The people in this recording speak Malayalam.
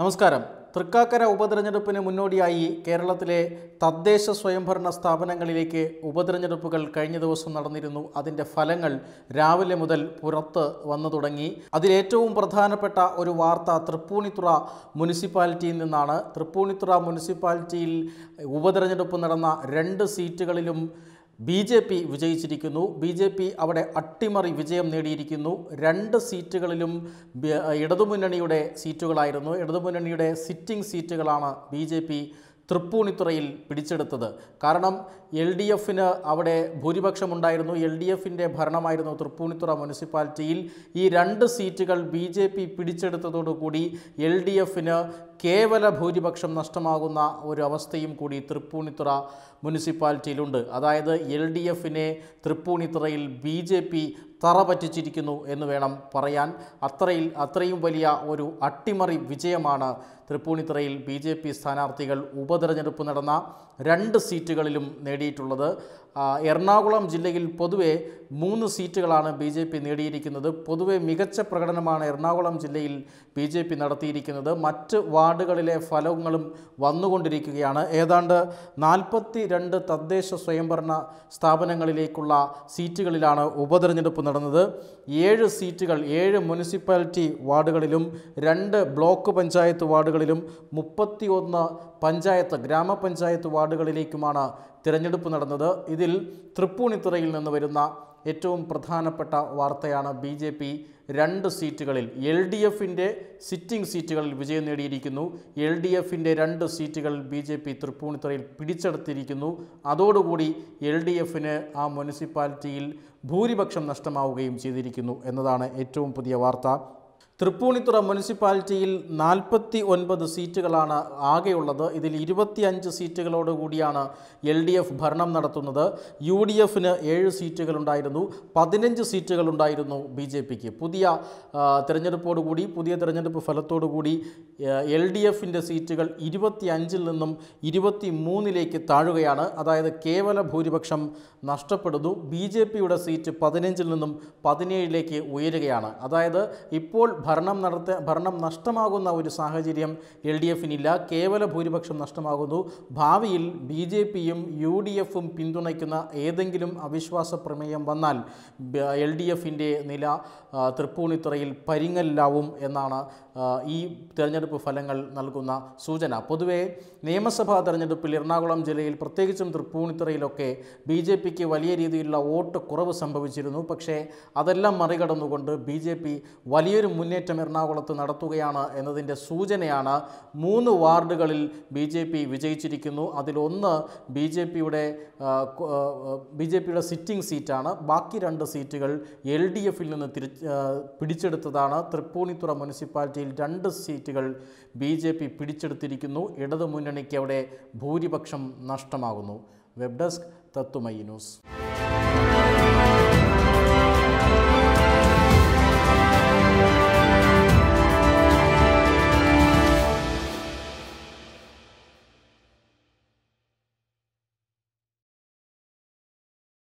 നമസ്കാരം തൃക്കാക്കര ഉപതെരഞ്ഞെടുപ്പിന് മുന്നോടിയായി കേരളത്തിലെ തദ്ദേശ സ്വയംഭരണ സ്ഥാപനങ്ങളിലേക്ക് ഉപതെരഞ്ഞെടുപ്പുകൾ കഴിഞ്ഞ ദിവസം നടന്നിരുന്നു അതിൻ്റെ ഫലങ്ങൾ രാവിലെ മുതൽ പുറത്ത് വന്നു തുടങ്ങി അതിലേറ്റവും പ്രധാനപ്പെട്ട ഒരു വാർത്ത തൃപ്പൂണിത്തുറ മുനിസിപ്പാലിറ്റിയിൽ നിന്നാണ് തൃപ്പൂണിത്തുറ മുനിസിപ്പാലിറ്റിയിൽ ഉപതെരഞ്ഞെടുപ്പ് നടന്ന രണ്ട് സീറ്റുകളിലും ബി ജെ പി വിജയിച്ചിരിക്കുന്നു ബി ജെ പി അവിടെ അട്ടിമറി വിജയം നേടിയിരിക്കുന്നു രണ്ട് സീറ്റുകളിലും ഇടതുമുന്നണിയുടെ സീറ്റുകളായിരുന്നു ഇടതുമുന്നണിയുടെ സിറ്റിംഗ് സീറ്റുകളാണ് ബി ജെ പി തൃപ്പൂണിത്തുറയിൽ പിടിച്ചെടുത്തത് കാരണം എൽ ഡി എഫിന് അവിടെ ഭൂരിപക്ഷമുണ്ടായിരുന്നു എൽ ഡി എഫിൻ്റെ ഭരണമായിരുന്നു തൃപ്പൂണിത്തുറ മുനിസിപ്പാലിറ്റിയിൽ ഈ രണ്ട് സീറ്റുകൾ ബി ജെ പി പിടിച്ചെടുത്തതോടുകൂടി എൽ ഡി എഫിന് കേവല ഭൂരിപക്ഷം നഷ്ടമാകുന്ന ഒരവസ്ഥയും കൂടി തൃപ്പൂണിത്തുറ മുനിസിപ്പാലിറ്റിയിലുണ്ട് അതായത് എൽ ഡി എഫിനെ തൃപ്പൂണിത്തുറയിൽ ബി ജെ പി തറ പറ്റിച്ചിരിക്കുന്നു എന്ന് വേണം പറയാൻ അത്രയിൽ അത്രയും വലിയ ഒരു അട്ടിമറി വിജയമാണ് തൃപ്പൂണിത്തുറയിൽ ബി ജെ പി സ്ഥാനാർത്ഥികൾ ഉപതെരഞ്ഞെടുപ്പ് നടന്ന രണ്ട് സീറ്റുകളിലും നേടിയിട്ടുള്ളത് എറണാകുളം ജില്ലയിൽ പൊതുവെ മൂന്ന് സീറ്റുകളാണ് ബി ജെ പി നേടിയിരിക്കുന്നത് പൊതുവെ മികച്ച പ്രകടനമാണ് എറണാകുളം ജില്ലയിൽ ബി ജെ പി നടത്തിയിരിക്കുന്നത് മറ്റ് വാർഡ് നാടുകളിലെ ഫലങ്ങളും വന്നുകൊണ്ടിരിക്കുകയാണ് ഏതാണ്ട് നാൽപ്പത്തി രണ്ട് തദ്ദേശ സ്വയംഭരണ സ്ഥാപനങ്ങളിലേക്കുള്ള സീറ്റുകളിലാണ് ഉപതെരഞ്ഞെടുപ്പ് നടന്നത് ഏഴ് സീറ്റുകൾ ഏഴ് മുനിസിപ്പാലിറ്റി വാർഡുകളിലും രണ്ട് ബ്ലോക്ക് പഞ്ചായത്ത് വാർഡുകളിലും മുപ്പത്തി പഞ്ചായത്ത് ഗ്രാമപഞ്ചായത്ത് വാർഡുകളിലേക്കുമാണ് തിരഞ്ഞെടുപ്പ് നടന്നത് ഇതിൽ തൃപ്പൂണിത്തുറയിൽ നിന്ന് വരുന്ന ഏറ്റവും പ്രധാനപ്പെട്ട വാർത്തയാണ് ബി ജെ പി രണ്ട് സീറ്റുകളിൽ എൽ ഡി എഫിൻ്റെ സിറ്റിംഗ് സീറ്റുകളിൽ വിജയം നേടിയിരിക്കുന്നു എൽ ഡി എഫിൻ്റെ രണ്ട് സീറ്റുകൾ ബി ജെ പി തൃപ്പൂണിത്തുറയിൽ പിടിച്ചെടുത്തിരിക്കുന്നു അതോടുകൂടി എൽ ഡി എഫിന് ആ മുനിസിപ്പാലിറ്റിയിൽ ഭൂരിപക്ഷം നഷ്ടമാവുകയും ചെയ്തിരിക്കുന്നു എന്നതാണ് ഏറ്റവും പുതിയ വാർത്ത തൃപ്പൂണിത്തുറ മുനിസിപ്പാലിറ്റിയിൽ നാൽപ്പത്തി ഒൻപത് സീറ്റുകളാണ് ആകെയുള്ളത് ഇതിൽ ഇരുപത്തിയഞ്ച് സീറ്റുകളോടുകൂടിയാണ് എൽ ഡി എഫ് ഭരണം നടത്തുന്നത് യു ഡി എഫിന് ഏഴ് സീറ്റുകളുണ്ടായിരുന്നു പതിനഞ്ച് സീറ്റുകളുണ്ടായിരുന്നു ബി ജെ പിക്ക് പുതിയ തിരഞ്ഞെടുപ്പോടുകൂടി പുതിയ തിരഞ്ഞെടുപ്പ് ഫലത്തോടുകൂടി എൽ ഡി എഫിൻ്റെ സീറ്റുകൾ ഇരുപത്തിയഞ്ചിൽ നിന്നും ഇരുപത്തി മൂന്നിലേക്ക് താഴുകയാണ് അതായത് കേവല ഭൂരിപക്ഷം നഷ്ടപ്പെടുന്നു ബി ജെ പിയുടെ സീറ്റ് പതിനഞ്ചിൽ നിന്നും പതിനേഴിലേക്ക് ഉയരുകയാണ് അതായത് ഇപ്പോൾ ഭരണം നടത്ത ഭരണം നഷ്ടമാകുന്ന ഒരു സാഹചര്യം എൽ ഡി എഫിനില്ല കേവല ഭൂരിപക്ഷം നഷ്ടമാകുന്നു ഭാവിയിൽ ബി ജെ പിയും യു ഡി എഫും പിന്തുണയ്ക്കുന്ന ഏതെങ്കിലും അവിശ്വാസ പ്രമേയം വന്നാൽ എൽ ഡി എഫിൻ്റെ നില തൃപ്പൂണിത്തുറയിൽ പരിങ്ങല്ലാവും എന്നാണ് ഈ തെരഞ്ഞെടുപ്പ് ഫലങ്ങൾ നൽകുന്ന സൂചന പൊതുവെ നിയമസഭാ തെരഞ്ഞെടുപ്പിൽ എറണാകുളം ജില്ലയിൽ പ്രത്യേകിച്ചും തൃപ്പൂണിത്തുറയിലൊക്കെ ബി ജെ പിക്ക് വലിയ രീതിയിലുള്ള വോട്ട് കുറവ് സംഭവിച്ചിരുന്നു പക്ഷേ അതെല്ലാം മറികടന്നുകൊണ്ട് ബി ജെ പി വലിയൊരു മുന്നേറ്റം എറണാകുളത്ത് നടത്തുകയാണ് എന്നതിൻ്റെ സൂചനയാണ് മൂന്ന് വാർഡുകളിൽ ബി ജെ പി വിജയിച്ചിരിക്കുന്നു അതിലൊന്ന് ബി ജെ പിയുടെ ബി ജെ പിയുടെ സിറ്റിംഗ് സീറ്റാണ് ബാക്കി രണ്ട് സീറ്റുകൾ എൽ ഡി എഫിൽ നിന്ന് തിരി പിടിച്ചെടുത്തതാണ് തൃപ്പൂണിത്തുറ മുനിസിപ്പാലിറ്റി സ്ഥാനാർത്ഥിയിൽ രണ്ട് സീറ്റുകൾ ബി ജെ പി പിടിച്ചെടുത്തിരിക്കുന്നു ഇടതുമുന്നണിക്ക് അവിടെ ഭൂരിപക്ഷം നഷ്ടമാകുന്നു വെബ് ഡെസ്ക് തത്തുമൈ ന്യൂസ്